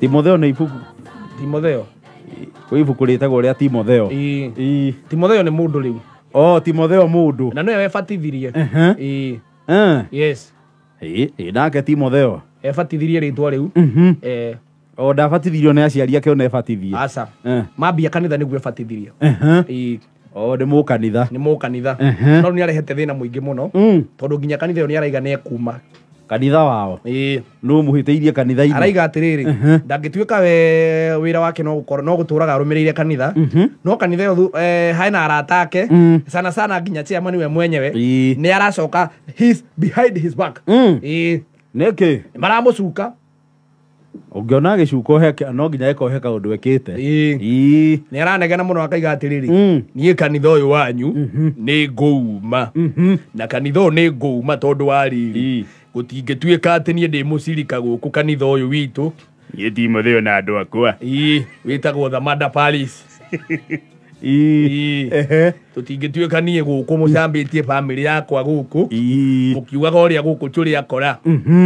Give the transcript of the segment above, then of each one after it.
timotheo nä ibuku timotheo kwä ibuku rä tagwo rä a timotheo timotheo nä må ndå rä u o timotheo må ndå na nä we webatithirie nake timotheo ebatithirie rä twa rä u o ndabatithirio nä aciari ake ona ebatithie aca mambia kanitha nä guo ebatithirie o nä må kanitha nä må kanitha no nä arehete thä na må ingä må no tondå nginya kanitha ä yo nä araiga nä ekuma kanitha wao nå må hä tä irie kanitha araiga atä rä rä ndangä tuä ka wä ra wake no gå tå raga arå mä rä ire kanitha mhm. no kanitha ä yo hena arata mm. sana sana nginya ciamani we mwenyewe nä aracoka nä kä maramå cuka ũngĩona gĩcuko no nginya ndå ekä te nä aranegena no akaiga rä mm. niä kanitha yå wanyu mhm. ngå uma mhm. na kanitha nä ngå uma tondå wa riri gũtingĩtuĩka atĩ niĩ ndĩ mũcirika gũkũ kanitha ũyũ witũ niĩ timotheo na andũ akwa ii wĩtagwo thamanda paris tũtingĩtuĩka niĩ gũkũ mũcambĩtie bamĩrĩ yakwa gũkũ mũkiugaga ũrĩa gũkũ tũrĩ akora mhm.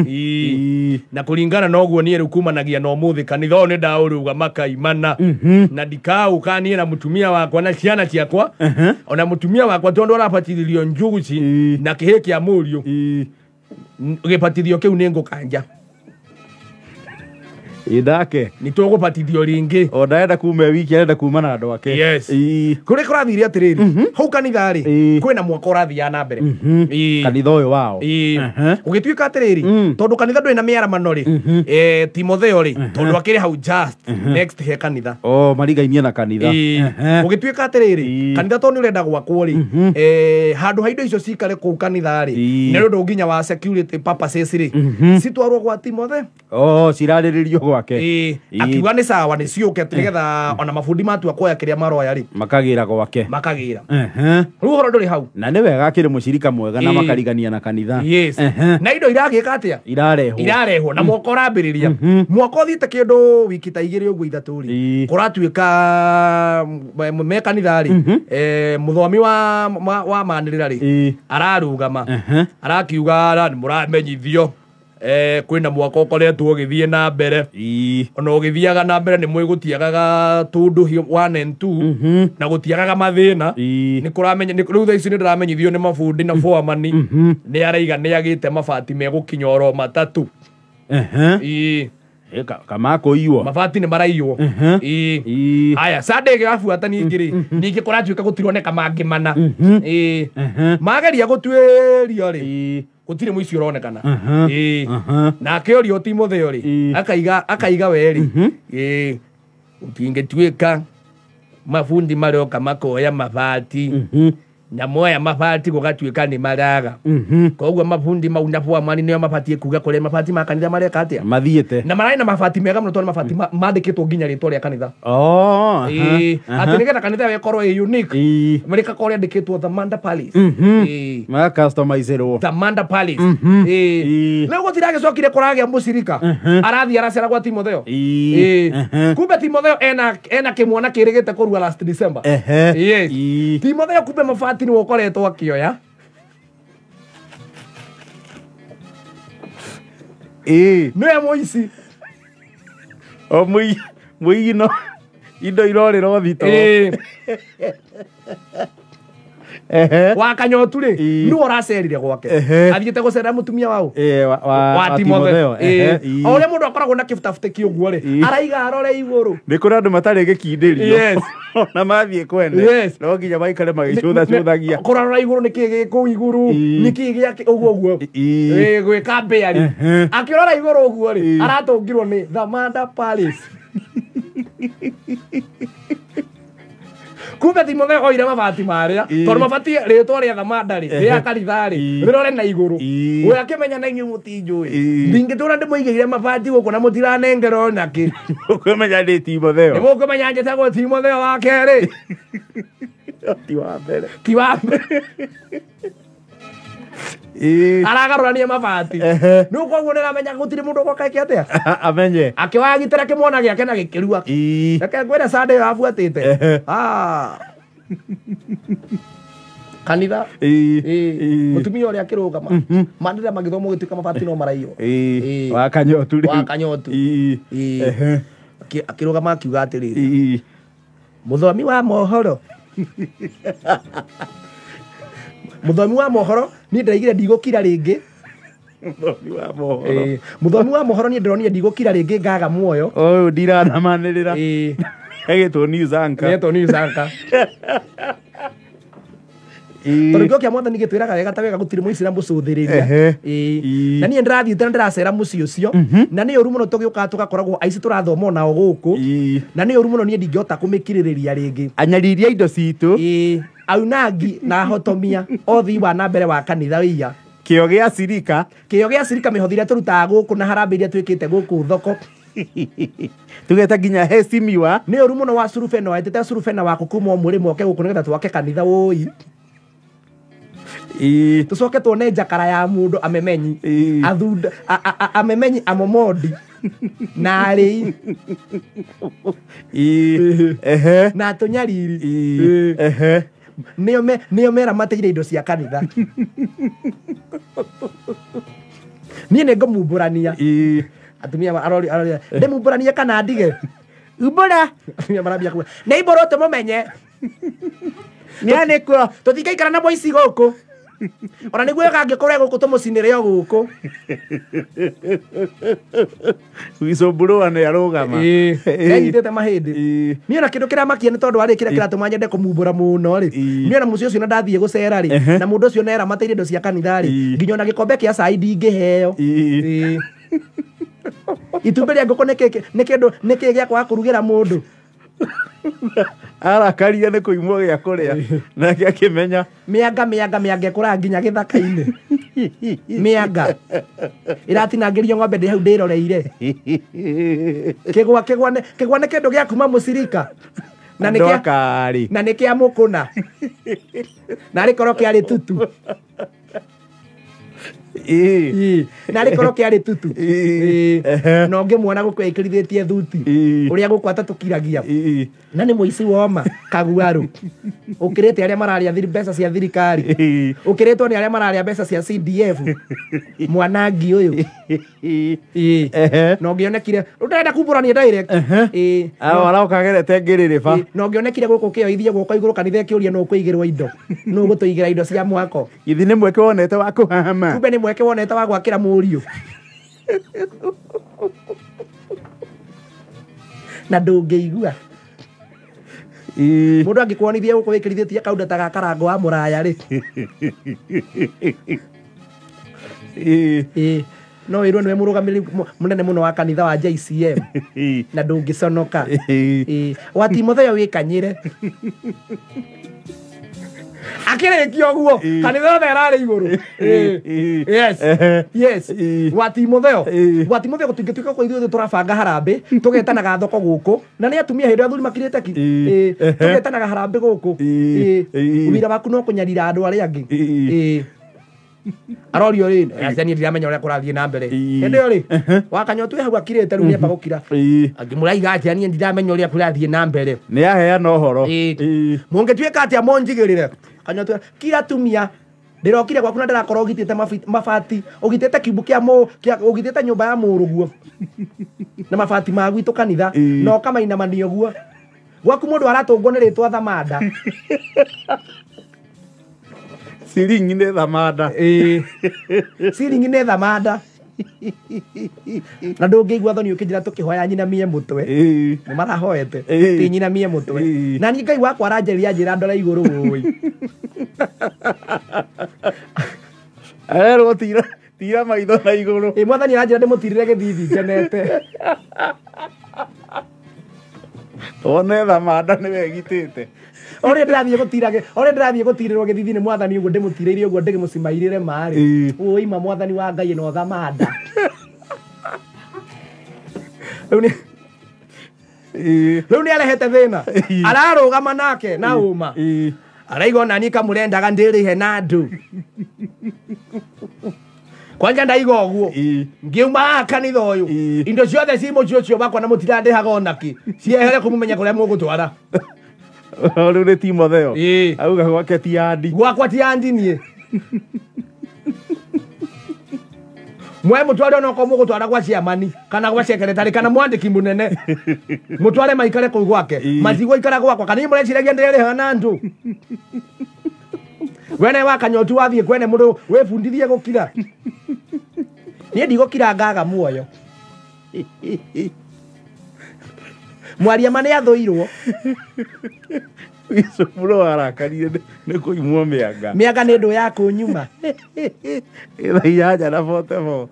na kũringana na ũguo niĩ rĩu kumanagia na ũmũthĩ kanitha ũyũ nĩ ndaũrũga makaimana mhm. na ndikaũka niĩ na mutumia wakwa na ciana ciakwa ona mutumia wakwa tondũ arabatithirio njuguci na kĩhĩ kĩa ii gä batithio kä u nä ngå kanja ithake nä tå gå batithio rä ngä o ndaenda kuma wiki arenda kuma na andå ake kå rä kå rathire atä rä rä hau kanitharä kwä na mwaka å rathiaga na mbere mhm. kanitha å yå wao gå gä tuä ka atä rä mm. rä tondå kanitha ndå na mä aramano rä mhm. e, timotheo rä tondå akä rä hau he kanitha marigainie na kanitha gå gä tuä ka atä rä rä kanitha tondå nä å renda gwakwo rä mhm. e, handå ha indo icio cikare kå u kanitharä nä rä ndå nginya wa rä citwarwo gwa timothe cirarä rä rio gwa wake akĩuga nĩ sawa nĩ ke nĩgetha eh. ona mabundi matua kuoya rä maroya maroyarä makagä ra gwake makagä ra rä u horo ndå rä hau na nä wega akĩrĩ mũcirika mwega na makarigania na kanitha na indo iragä ka atä a irarehwo na mm. mm-hmm. mwaka å rambä rä ria mwaka å thiä te kä ndå wiki ta igä rä å guo ithatå rä kå ratuä ka mm, me kanitha må mm-hmm. eh, thomi wa manä rä ra rä ararugama arakiuga må ramenyithio eh kwina mwaka ukoretwo githie na mbere ona githiaga na mbere ni mwigutiagaga tundu 1 and 2 mm -hmm. na gutiagaga mathina ni kuramenya ni ruthe isi ni ndiramenyithio ni mafundi na foamani mm ni araiga ni agite mafati megukinya oro matatu uh -huh. E, kamakuiywo mabati nä maraiywo uh -huh. e, aya sade ga gabuata ningä ngiri mhm. ni kå ratuä ka gå tironeka mangä mhm. mageria gå tuä rio rä gutire må icio åronekana na å otimo å timotheo akaiga akaiga werä å tingä tuä mafundi mabundi maroka ya mabati mm -hmm na moya namoya mapati kani malaga mhm mm-hmm. koguo mabundi mau nabua mwani ne mabatie kuga kuria mabati ma mare mareka atia mathiete na marari na mabati mega muno tondu mabati mandikitwo nginya ritwa ya kanitha oh, uh -huh. ati nigetha kanitha ya koro i unique marika koria the manda palace mhm mm ma customize ro the manda palace mm riu gutiragicokire kuragia mucirika mhm. arathi aracera gwa timotheo mhm. kumbe timotheo ena ena kimwana kirigite kurua last december eh yes timotheo kumbe mafati ti nä we å koretwo akä oya nä we må ici o må igi no iro irorä ra å thito wa rä nä we å racerire gwake te gå cerera må tumia waå wa timotheo o rä a må ndå akoragwo na kĩbutabutä kä å guo rä araiga arore igå rå nä kå rä andå matarä gä kindä na mathiä kwene no nginya maikare magä cå tha cå thagia kå rarora igå rå nä kä gä kå igå rå nä kä gä å guo guo gwä ka mbäarä akä rora igå rå å guo rä aratå ngirwo nä thamanda palace kumbe timotheo oire mabati marĩa tondå mabati rĩtwa rĩa thamanda rĩ rĩa kanitha rĩ rĩrore na igũrå we akĩmenya na inyuĩ mũtinjũĩ ndingĩtå ra ndĩ mũigĩire mabati gũkũ na mũtiranengera ona kĩ mũkũmenya ndĩ timotheo nĩ mũkũmenya njĩtagwo timotheo wa kerĩ ti wa mbere ti wa mbere aragarurania mabati nä koguo nä ramenya gå tirä må ndå gokeke atä a amenye akä oya ra kä mwona gä ake na gä kä rua reke ngwä re candä ä yo abuatä te kanitha må tumia å rä a akä rå gama mandä ra magä thomo gä tuä ka mabati no maraiywo wakanyotu akä rå gama akiuga atä rä rä må thomi wa mohoro thomi wa mohoro niä ndigå kira rä ngä thomi wa mohoro muthomi wa mohoro ndigå kira rä ngä ngaga muoyo å yå ndiranamanä rä ra agä two newsanka tondå ngä okä mwathani gä twä raga wega ta wega gå tirä må iciramu cå thä rä ria na niä ndärathiä te na ndäracera må ciä å cio na nä å ru må no tå gä å kaga tå gakoragwo aici tå rathoma o nao gå kå na nä å ru må no niä ndingä hota kå mä kirä rä ria rä ngä anyariria indo citå aunangi na ahotomia othii wa na wa kanitha ia kä o gä a cirika kä o gä a cirika mä hothi iria tå rutaga gå kå na harambä iria twä kä te gå kå thoko tugeta nginya he simiwa nä å ru må no wa kuma å rä gå kå nä getha twake kanitha å i tå coke twone njakara ya må ndå amemenyi amemenyi amomodi na arä i na tå nyariri nä o meramatä ire indo cia kanitha niä nä ngåmumbå rania atumia aroria ndä mumbå rania kana ndige umbå atumia nä imbå rå tå må menye nä anä kuo tå thingaikara na boici gå kå ona nä guo kangä korwo egå kå tå må cinä rä o gå kå wicå mbå rå nä arå gama te mahä ndä niä na kä ndå kä rä a makia nä tondå warä kä rä a kä ratå ma nyende kå mumbå må rä niä ona må ciä å cio na ndathiä gå cera rä na må ndå å cio neramatä ire indo cia kanitha rä nginya ona gä kombe kä a cai ndingä heo itumbä rä a ngå kå nä kä ndå nä kä gä akwaga kå rugä ra må ndå arakarire nä kå imwo gä a kå rä a nake akä menya mä anga mä anga mä anga ä kå raga nginya gä thaka-inä mä anga ä ratinangä rio ng'ombe ndä hau ndä roreire kä gwa kä gwa nä kä ndå gä a kuma må cirika na nä kä a må kå na narä korwo kä arä tutu na arä korwo kä arä tutu na å ngä mwana gå kwä kä rithä tie thuti å rä a gå kwata tå kiragia na nä må ici woma kaguarå å kä rä te arä a mararä mbeca cia thirikari å kä rä two nä arä a mararä mbeca cia cdf mwanangi å yå na å ngä onekire å ndärenda kumbå rania ndaraåkagerete ngä rä rä ba na å ngä onekire gå kå kä oithie gå ka igå rå kanitha kä å ria no å igä rwo indo no gå tå igä ra indo cia mwako ithi nä mweke wonete wa kå hahama mweke wonete wa gwakira muriu na ndungiigua mundu angikwonithia guku wikirithie kaunda ta gakarango wa muraya ri no wirwo må nene munene muno wa kanitha wa JCM na wä kanyä wikanyire akirĩkia ũguo kanitha yothe ĩrarĩ igũrũ gwati mũtheo gwati mũtheo tũngĩtuĩka kwa ithuothe tũrabanga harambĩ tũgetanaga thoko gũkũ na nĩ atumia hĩndĩ athuri makirĩte ki tũgetanaga harambĩ gũkũ wĩra waku no kũnyarira andũ arĩa angĩ arorio rĩ gacani ndiramenya ũrĩa kũrathiĩ na mbere hĩndĩ ĩyo rĩ wakanyotwo hau akirĩte rĩu nĩamba gũkira ngĩmũraiga atĩa niĩ ndiramenya ũrĩa kũrathiĩ na mbere nĩ aheana ũhoro mũngĩtuĩka atĩa mũnjigĩrĩre kanyua kila tumia ndirokire gwaku na ndirakorwo ugitite mabati ugitite kiubu kia mu ugitite nyumba ya muruguo na mabati ma gwitu kanitha na ukamaina mani guo gwaku mundu aratungwo ni ritwa thamanda siringi ni thamanda ii siringi ni thamanda na ndå ngä ndungigwa thoni kä hoya nyinamie må twe ni marahoete tä nyinamie må twe na ni ngai wakwa aranjeria njira ndora iguru wui arerwo tira maitho na igå rå mwathani aranjä ra ndä må tirä re gä thithi ngenete ona thamanda nä wegitite å rä a ndä rathiä gå tirage å rä a ndä rathiä gå tirä rwo gä thithi nä mwathani å guo ndä må tirä ire å guo ndä må cimairä re marä å ima mwathani wa ngai na å thamanda rä u nä arehete thä na ararå gama nake na å ma araigwo naniä kamå rendaga ndä rä he na andå kwanja ndaiga guo ngiuma kanitha uyu indo ciothe ci muci cio wakwa na mutira ndihaga onaki ciehere kumumenya kuria mugutwara riu ni timotheo auga gwake ti andi gwakwa ti andi nie mwe mutware onoko mugutwara gwa ciamani kana gwa cekeretari kana mwandiki munene mutware maikare kuu gwake matigũikara gwakwa kana imũreciragia ndĩrĩrĩha na andu wene wakanyotu wathiĩ kwene mũndũ wĩbundithie gũkira niä ndigåkira ngaga muoyo mwaria ma nä athå irwo wicå warakarire nä kå imwo mä anga mä anga nä ndå ya kå nyuma ä thainyanya na botebo